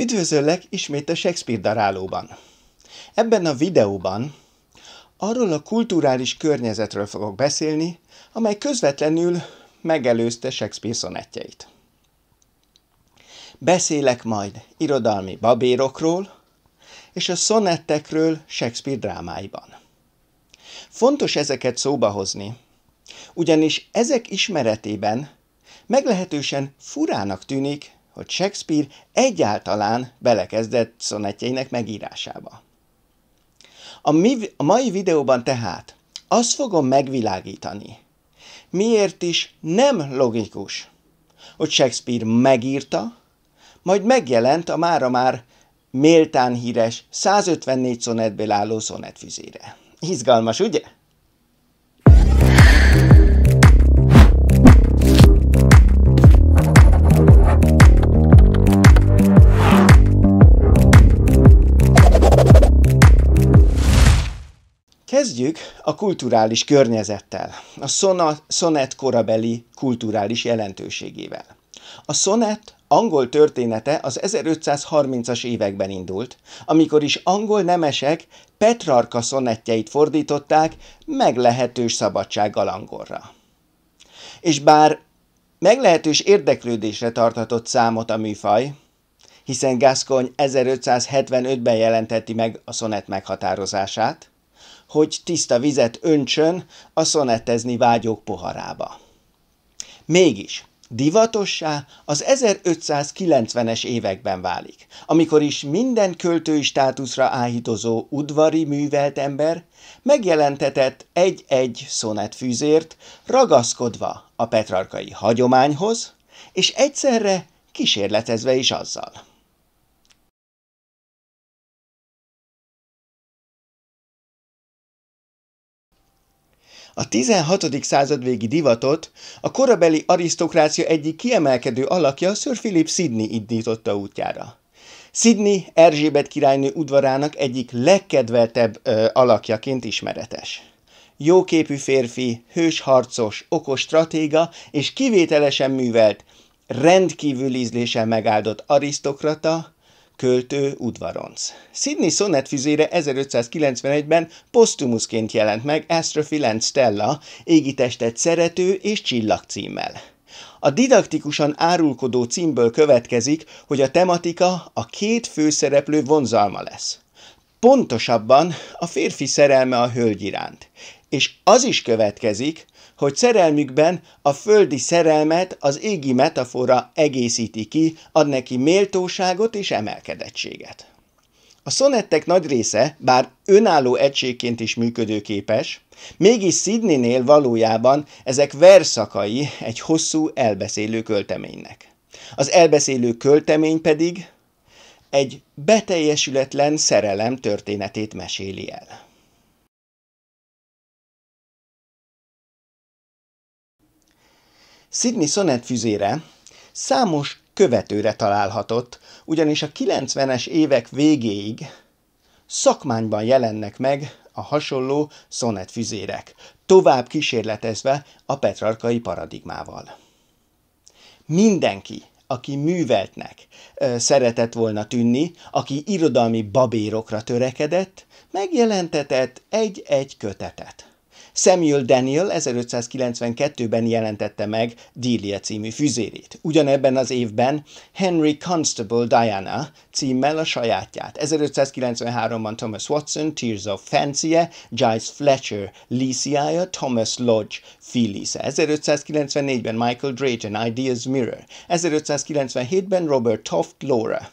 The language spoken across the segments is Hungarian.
Üdvözöllek ismét a Shakespeare darálóban. Ebben a videóban arról a kulturális környezetről fogok beszélni, amely közvetlenül megelőzte Shakespeare szonettjeit. Beszélek majd irodalmi babérokról és a szonettekről Shakespeare drámáiban. Fontos ezeket szóba hozni, ugyanis ezek ismeretében meglehetősen furának tűnik, hogy Shakespeare egyáltalán belekezdett szonetjeinek megírásába. A, mi, a mai videóban tehát azt fogom megvilágítani, miért is nem logikus, hogy Shakespeare megírta, majd megjelent a mára már méltán híres 154 szonetből álló szonetfüzére. Izgalmas, ugye? Kezdjük a kulturális környezettel, a szona, korabeli kulturális jelentőségével. A szonet angol története az 1530-as években indult, amikor is angol nemesek Petrarka szonetjeit fordították meglehetős szabadsággal angolra. És bár meglehetős érdeklődésre tartatott számot a műfaj, hiszen Gascony 1575-ben jelenteti meg a szonet meghatározását, hogy tiszta vizet öntsön a szonetezni vágyók poharába. Mégis, divatossá az 1590-es években válik, amikor is minden költői státuszra áhítozó udvari művelt ember megjelentetett egy-egy szonetfűzért, ragaszkodva a petrarkai hagyományhoz, és egyszerre kísérletezve is azzal. A 16. század végi divatot a korabeli arisztokrácia egyik kiemelkedő alakja Sir Philip Sidney indította útjára. Sidney Erzsébet királynő udvarának egyik legkedveltebb ö, alakjaként ismeretes. Jóképű férfi, hős harcos, okos stratéga és kivételesen művelt, rendkívül ízléssel megáldott arisztokrata, költő udvaronc. Sidney füzére 1591-ben posztumuszként jelent meg Astrophilen Stella, égitestet szerető és csillag címmel. A didaktikusan árulkodó címből következik, hogy a tematika a két főszereplő vonzalma lesz. Pontosabban a férfi szerelme a hölgy iránt. És az is következik, hogy szerelmükben a földi szerelmet az égi metafora egészíti ki, ad neki méltóságot és emelkedettséget. A szonettek nagy része, bár önálló egységként is működőképes, mégis Sydneynél valójában ezek verszakai egy hosszú elbeszélő költeménynek. Az elbeszélő költemény pedig egy beteljesületlen szerelem történetét meséli el. Sidney füzére számos követőre találhatott, ugyanis a 90-es évek végéig szakmányban jelennek meg a hasonló füzérek, tovább kísérletezve a petrarkai paradigmával. Mindenki, aki műveltnek szeretett volna tűnni, aki irodalmi babérokra törekedett, megjelentetett egy-egy kötetet. Samuel Daniel 1592-ben jelentette meg Delia című füzérét. Ugyanebben az évben Henry Constable Diana címmel a sajátját. 1593-ban Thomas Watson Tears of fancy -e, Giles Fletcher Lyciája, Thomas Lodge Phyllis. -e. 1594-ben Michael Drayton Ideas Mirror. 1597-ben Robert Toft Laura.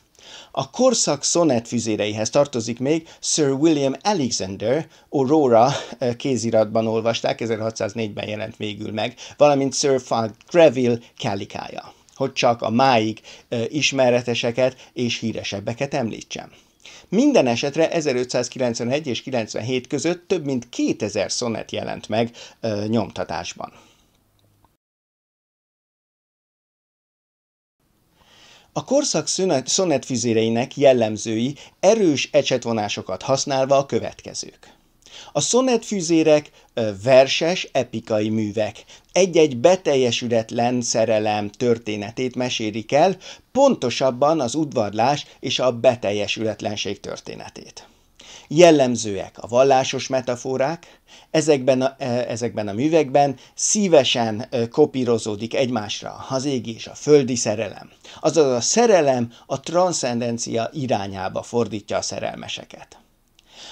A korszak füzéreihez tartozik még Sir William Alexander, Aurora eh, kéziratban olvasták, 1604-ben jelent végül meg, valamint Sir Frank Greville Kalikája, hogy csak a máig eh, ismereteseket és híresebbeket említsem. Minden esetre 1591 és 97 között több mint 2000 szonet jelent meg eh, nyomtatásban. A korszak szonetfüzéreinek jellemzői erős ecsetvonásokat használva a következők. A szonetfüzérek verses, epikai művek. Egy-egy beteljesületlen szerelem történetét mesélik el, pontosabban az udvarlás és a beteljesületlenség történetét jellemzőek a vallásos metaforák, ezekben a, e, ezekben a művekben szívesen e, kopírozódik egymásra az égi és a földi szerelem. Azaz a szerelem a transzendencia irányába fordítja a szerelmeseket.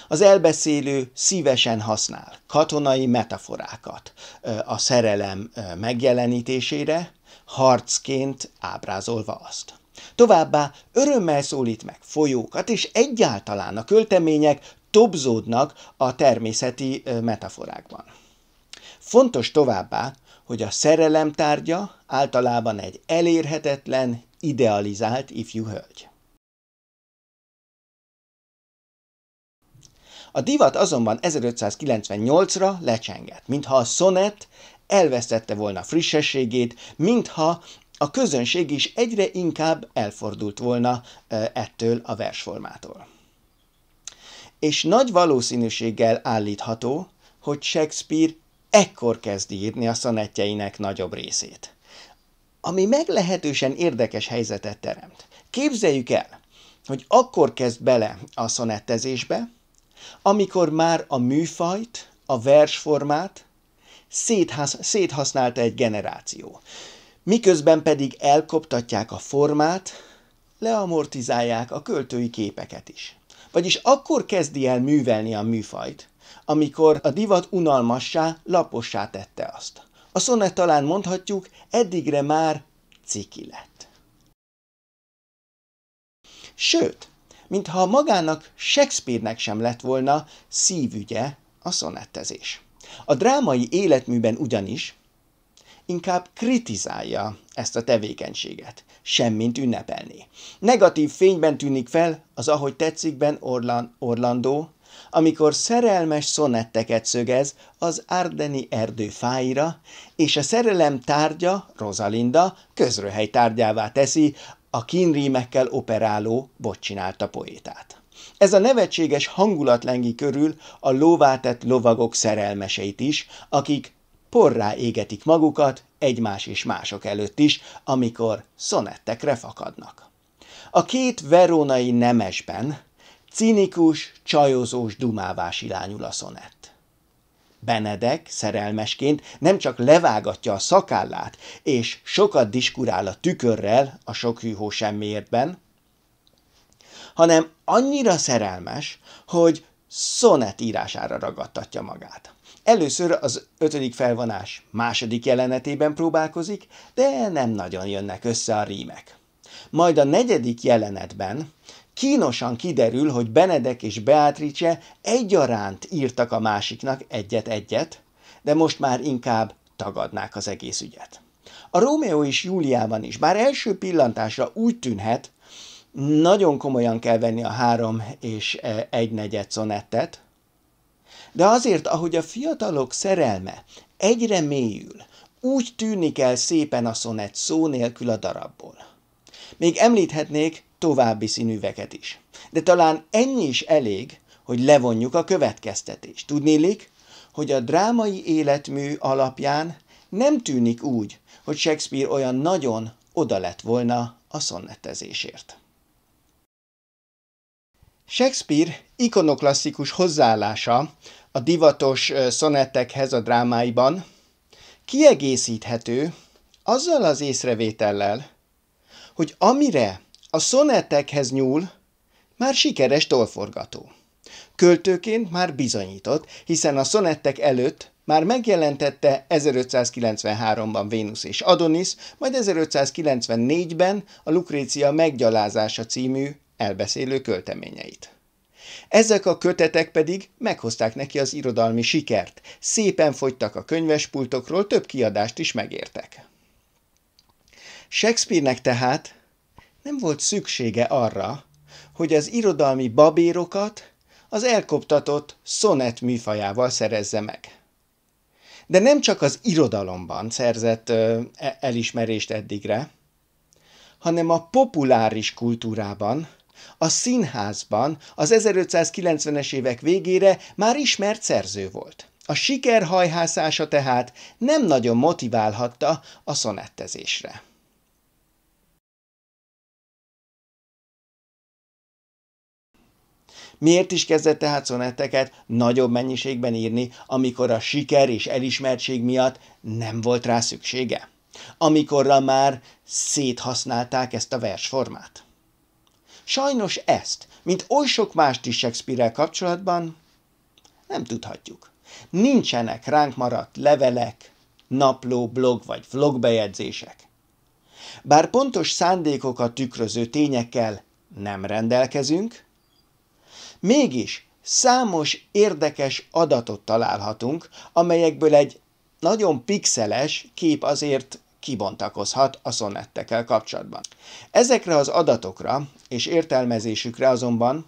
Az elbeszélő szívesen használ katonai metaforákat e, a szerelem megjelenítésére, harcként ábrázolva azt. Továbbá örömmel szólít meg folyókat, és egyáltalán a költemények tobzódnak a természeti metaforákban. Fontos továbbá, hogy a szerelem tárgya általában egy elérhetetlen, idealizált ifjú hölgy. A divat azonban 1598-ra lecsengett, mintha a szonett elvesztette volna frissességét, mintha a közönség is egyre inkább elfordult volna ettől a versformától. És nagy valószínűséggel állítható, hogy Shakespeare ekkor kezd írni a szanetjeinek nagyobb részét. Ami meglehetősen érdekes helyzetet teremt. Képzeljük el, hogy akkor kezd bele a szonettezésbe, amikor már a műfajt, a versformát széthasz, széthasználta egy generáció miközben pedig elkoptatják a formát, leamortizálják a költői képeket is. Vagyis akkor kezdi el művelni a műfajt, amikor a divat unalmassá, lapossá tette azt. A szonet talán mondhatjuk, eddigre már ciki lett. Sőt, mintha magának Shakespearenek sem lett volna szívügye a szonettezés. A drámai életműben ugyanis inkább kritizálja ezt a tevékenységet, semmint ünnepelni. Negatív fényben tűnik fel az ahogy tetszikben Orlan, Orlandó, amikor szerelmes szonetteket szögez az Ardeni erdő fáira, és a szerelem tárgya, Rosalinda, közröhely tárgyává teszi a kínrímekkel operáló bocsinálta poétát. Ez a nevetséges hangulat lengi körül a lóvátett lovagok szerelmeseit is, akik porrá égetik magukat egymás és mások előtt is, amikor szonettekre fakadnak. A két veronai nemesben cinikus, csajozós dumává silányul a szonett. Benedek szerelmesként nem csak levágatja a szakállát, és sokat diskurál a tükörrel a sok hűhó semmiértben, hanem annyira szerelmes, hogy szonet írására ragadtatja magát. Először az ötödik felvonás második jelenetében próbálkozik, de nem nagyon jönnek össze a rímek. Majd a negyedik jelenetben kínosan kiderül, hogy Benedek és Beatrice egyaránt írtak a másiknak egyet-egyet, de most már inkább tagadnák az egész ügyet. A Rómeó és Júliában is, bár első pillantásra úgy tűnhet, nagyon komolyan kell venni a három és e, egy negyed szonettet, de azért, ahogy a fiatalok szerelme egyre mélyül, úgy tűnik el szépen a szonet szó nélkül a darabból. Még említhetnék további színűveket is, de talán ennyi is elég, hogy levonjuk a következtetést. Tudnélik, hogy a drámai életmű alapján nem tűnik úgy, hogy Shakespeare olyan nagyon oda lett volna a szonnetezésért. Shakespeare ikonoklasszikus hozzáállása a divatos szonettekhez a drámáiban, kiegészíthető azzal az észrevétellel, hogy amire a szonettekhez nyúl, már sikeres tolforgató. Költőként már bizonyított, hiszen a szonettek előtt már megjelentette 1593-ban Vénusz és Adonis, majd 1594-ben a Lukrécia meggyalázása című elbeszélő költeményeit. Ezek a kötetek pedig meghozták neki az irodalmi sikert, szépen fogytak a könyvespultokról, több kiadást is megértek. Shakespearenek tehát nem volt szüksége arra, hogy az irodalmi babérokat az elkoptatott szonet műfajával szerezze meg. De nem csak az irodalomban szerzett ö, e-, elismerést eddigre, hanem a populáris kultúrában, a színházban az 1590-es évek végére már ismert szerző volt. A siker hajhászása tehát nem nagyon motiválhatta a szonettezésre. Miért is kezdett tehát szonetteket nagyobb mennyiségben írni, amikor a siker és elismertség miatt nem volt rá szüksége? Amikorra már széthasználták ezt a versformát. Sajnos ezt, mint oly sok mást is Shakespeare-rel kapcsolatban, nem tudhatjuk. Nincsenek ránk maradt levelek, napló, blog vagy vlogbejegyzések. Bár pontos szándékokat tükröző tényekkel nem rendelkezünk, mégis számos érdekes adatot találhatunk, amelyekből egy nagyon pixeles kép azért kibontakozhat a szonettekkel kapcsolatban. Ezekre az adatokra és értelmezésükre azonban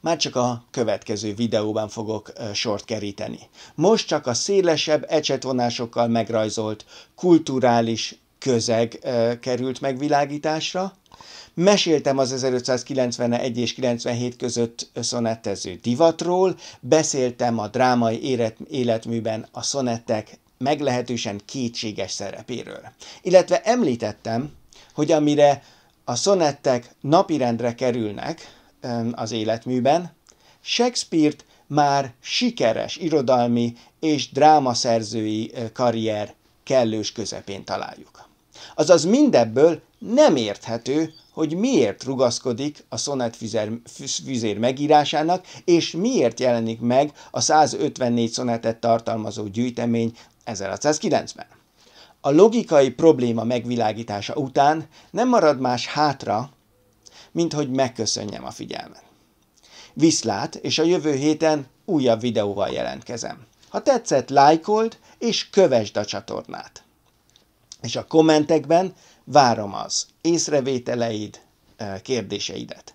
már csak a következő videóban fogok sort keríteni. Most csak a szélesebb ecsetvonásokkal megrajzolt kulturális közeg került megvilágításra, Meséltem az 1591 és 97 között szonettező divatról, beszéltem a drámai élet, életműben a szonettek meglehetősen kétséges szerepéről. Illetve említettem, hogy amire a szonettek napirendre kerülnek az életműben, Shakespeare-t már sikeres irodalmi és drámaszerzői karrier kellős közepén találjuk. Azaz mindebből nem érthető, hogy miért rugaszkodik a szonett füzér megírásának, és miért jelenik meg a 154 szonetet tartalmazó gyűjtemény 1690. A logikai probléma megvilágítása után nem marad más hátra, mint hogy megköszönjem a figyelmet. Viszlát, és a jövő héten újabb videóval jelentkezem. Ha tetszett, lájkold és kövesd a csatornát. És a kommentekben várom az észrevételeid, kérdéseidet.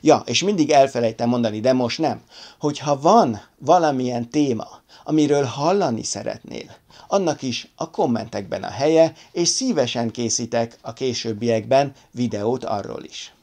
Ja, és mindig elfelejtem mondani, de most nem, hogy ha van valamilyen téma, amiről hallani szeretnél. Annak is a kommentekben a helye, és szívesen készítek a későbbiekben videót arról is.